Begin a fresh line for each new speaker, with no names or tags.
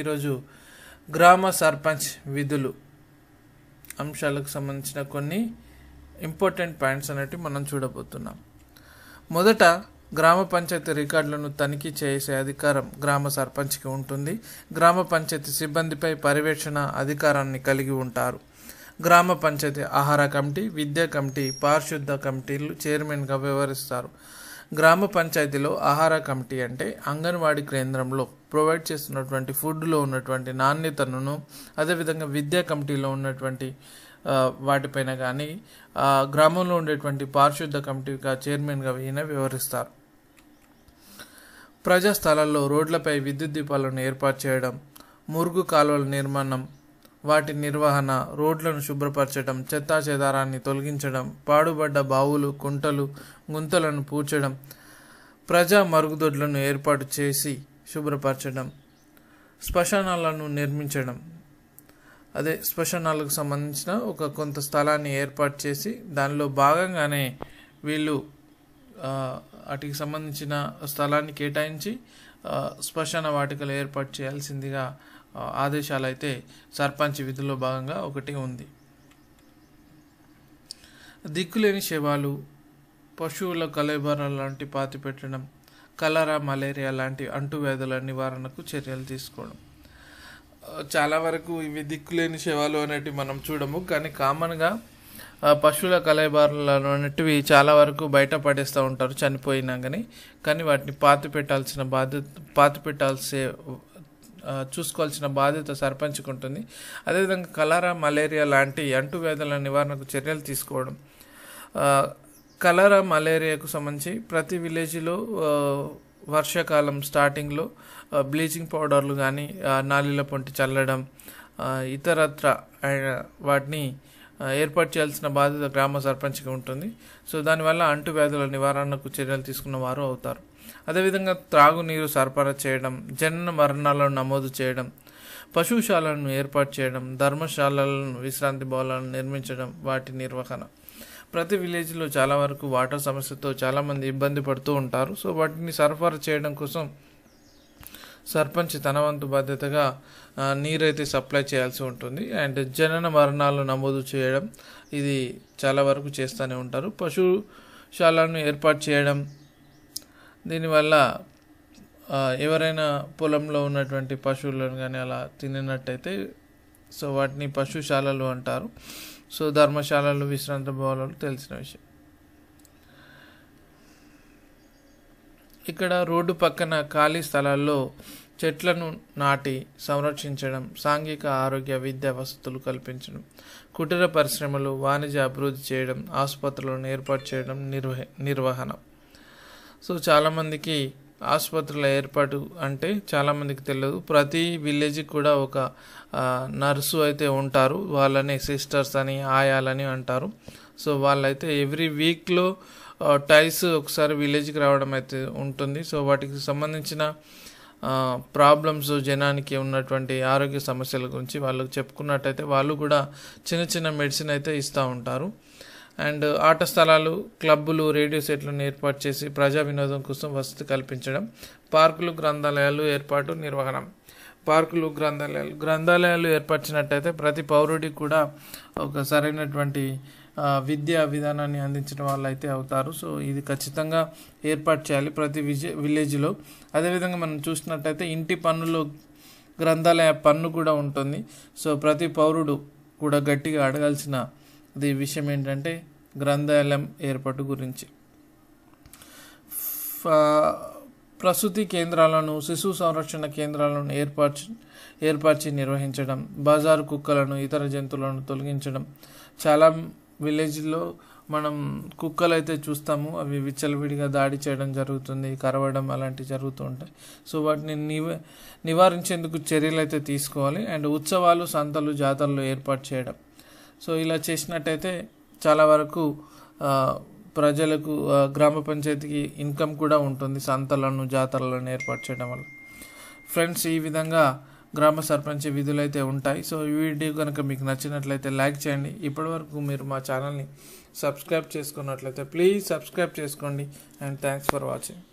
ఈరోజు గ్రామ సర్పంచ్ విధులు అంశాలకు సంబంధించిన కొన్ని ఇంపార్టెంట్ పాయింట్స్ అనేవి మనం చూడబోతున్నాం మొదట గ్రామ పంచాయతీ రికార్డులను తనిఖీ చేసే అధికారం గ్రామ సర్పంచ్కి ఉంటుంది గ్రామ పంచాయతీ సిబ్బందిపై పర్యవేక్షణ అధికారాన్ని కలిగి ఉంటారు గ్రామ పంచాయతీ ఆహార కమిటీ విద్యా కమిటీ పారిశుద్ధ కమిటీలు చైర్మన్గా వ్యవహరిస్తారు గ్రామ పంచాయతీలో ఆహార కమిటీ అంటే అంగన్వాడీ కేంద్రంలో ప్రొవైడ్ చేస్తున్నటువంటి ఫుడ్లో ఉన్నటువంటి నాణ్యతను అదేవిధంగా విద్యా కమిటీలో ఉన్నటువంటి వాటిపైన కానీ గ్రామంలో ఉండేటువంటి పారిశుద్ధ కమిటీగా చైర్మన్గా ఈయన వివరిస్తారు ప్రజా స్థలాల్లో రోడ్లపై విద్యుత్ దీపాలను ఏర్పాటు చేయడం మురుగు కాలువల నిర్మాణం వాటి నిర్వహణ రోడ్లను శుభ్రపరచడం చెత్తా చెదారాన్ని తొలగించడం పాడుబడ్డ బావులు కుంటలు గుంతలను పూడ్చడం ప్రజా మరుగుదొడ్లను ఏర్పాటు చేసి శుభ్రపరచడం శ్మశానాలను నిర్మించడం అదే శ్మశానాలకు సంబంధించిన ఒక కొంత స్థలాన్ని ఏర్పాటు చేసి దానిలో భాగంగానే వీళ్ళు వాటికి సంబంధించిన స్థలాన్ని కేటాయించి శ్మశాన వాటికలు ఏర్పాటు చేయాల్సిందిగా ఆదేశాలు అయితే సర్పంచ్ విధుల్లో భాగంగా ఒకటి ఉంది దిక్కులేని శవాలు పశువుల కలేబర లాంటి పాతి పెట్టడం కలరా మలేరియా లాంటి అంటువ్యాధుల నివారణకు చర్యలు తీసుకోవడం చాలా వరకు ఇవి దిక్కులేని శవాలు అనేటివి మనం చూడము కానీ కామన్గా పశువుల కలయబారులలో అనేటివి చాలా వరకు బయట పడేస్తూ ఉంటారు చనిపోయినా కానీ కానీ వాటిని పాతి పెట్టాల్సిన బాధ్యత పాతి పెట్టాల్సే చూసుకోవాల్సిన బాధ్యత సర్పంచ్కి ఉంటుంది అదేవిధంగా కలరా మలేరియా లాంటి అంటువ్యాధుల నివారణకు చర్యలు తీసుకోవడం కలరా మలేరియాకు సంబంధించి ప్రతి విలేజ్లో వర్షాకాలం స్టార్టింగ్లో బ్లీచింగ్ పౌడర్లు కానీ నాలీల పొంటి చల్లడం ఇతరత్ర వాటిని ఏర్పాటు చేయాల్సిన బాధ్యత గ్రామ సర్పంచ్కి ఉంటుంది సో దానివల్ల అంటువ్యాధుల నివారణకు చర్యలు తీసుకున్న వారు అవుతారు అదేవిధంగా త్రాగునీరు సరఫరా చేయడం జనన మరణాలను నమోదు చేయడం పశుశాలను ఏర్పాటు చేయడం ధర్మశాలలను విశ్రాంతి భవనాలను నిర్మించడం వాటి నిర్వహణ ప్రతి విలేజ్లో చాలా వరకు వాటర్ సమస్యతో చాలామంది ఇబ్బంది పడుతూ ఉంటారు సో వాటిని సరఫరా చేయడం కోసం సర్పంచ్ తన వంతు బాధ్యతగా నీరైతే సప్లై చేయాల్సి ఉంటుంది అండ్ జనన మరణాలు నమోదు చేయడం ఇది చాలా వరకు చేస్తూనే ఉంటారు పశుశాలను ఏర్పాటు చేయడం దీనివల్ల ఎవరైనా పొలంలో ఉన్నటువంటి పశువులను కానీ అలా తినినట్టయితే సో వాటిని పశుశాలలు అంటారు సో ధర్మశాలలు విశ్రాంత భవనాలు తెలిసిన విషయం ఇక్కడ రోడ్డు పక్కన ఖాళీ స్థలాల్లో చెట్లను నాటి సంరక్షించడం సాంఘిక ఆరోగ్య విద్యా వసతులు కల్పించడం కుటీర పరిశ్రమలు వాణిజ్య అభివృద్ధి చేయడం ఆసుపత్రులను ఏర్పాటు చేయడం నిర్వహణ సో చాలామందికి ఆసుపత్రుల ఏర్పాటు అంటే చాలామందికి తెలియదు ప్రతి విలేజ్కి కూడా ఒక నర్సు అయితే ఉంటారు వాళ్ళని సిస్టర్స్ అని ఆయాలని అంటారు సో వాళ్ళైతే ఎవ్రీ వీక్లో టైల్స్ ఒకసారి విలేజ్కి రావడం అయితే ఉంటుంది సో వాటికి సంబంధించిన ప్రాబ్లమ్స్ జనానికి ఉన్నటువంటి ఆరోగ్య సమస్యల గురించి వాళ్ళకు చెప్పుకున్నట్టయితే వాళ్ళు కూడా చిన్న చిన్న మెడిసిన్ అయితే ఇస్తూ ఉంటారు అండ్ ఆట స్థలాలు క్లబ్బులు రేడియో సెట్లను ఏర్పాటు చేసి ప్రజా వినోదం కోసం వసతి కల్పించడం పార్కులు గ్రంథాలయాలు ఏర్పాటు నిర్వహణ పార్కులు గ్రంథాలయాలు గ్రంథాలయాలు ఏర్పరిచినట్టయితే ప్రతి పౌరుడికి కూడా ఒక సరైనటువంటి విద్యా విధానాన్ని అందించిన వాళ్ళు అయితే అవుతారు సో ఇది ఖచ్చితంగా ఏర్పాటు చేయాలి ప్రతి విజ విలేజ్లో అదేవిధంగా మనం చూసినట్టయితే ఇంటి పన్నులు గ్రంథాలయ పన్ను కూడా ఉంటుంది సో ప్రతి పౌరుడు కూడా గట్టిగా అడగాల్సిన అది విషయం ఏంటంటే గ్రంథాలయం ఏర్పాటు గురించి ప్రసూతి కేంద్రాలను శిశు సంరక్షణ కేంద్రాలను ఏర్పరిచి ఏర్పరిచి నిర్వహించడం బజార్ కుక్కలను ఇతర జంతువులను తొలగించడం చాలా విలేజ్లో మనం కుక్కలు అయితే చూస్తాము అవి విచ్చలవిడిగా దాడి చేయడం జరుగుతుంది కరవడం అలాంటివి జరుగుతూ ఉంటాయి సో వాటిని నివ నివారించేందుకు చర్యలు అయితే తీసుకోవాలి అండ్ ఉత్సవాలు సంతలు జాతరలు ఏర్పాటు చేయడం సో ఇలా చేసినట్టయితే చాలా వరకు ప్రజలకు గ్రామ పంచాయతీకి ఇన్కమ్ కూడా ఉంటుంది సంతలను జాతరలను ఏర్పాటు చేయడం వల్ల ఫ్రెండ్స్ ఈ విధంగా గ్రామ సర్పంచ్ విధులు అయితే ఉంటాయి సో ఈ వీడియో కనుక మీకు నచ్చినట్లయితే లైక్ చేయండి ఇప్పటివరకు మీరు మా ఛానల్ని సబ్స్క్రైబ్ చేసుకున్నట్లయితే ప్లీజ్ సబ్స్క్రైబ్ చేసుకోండి అండ్ థ్యాంక్స్ ఫర్ వాచింగ్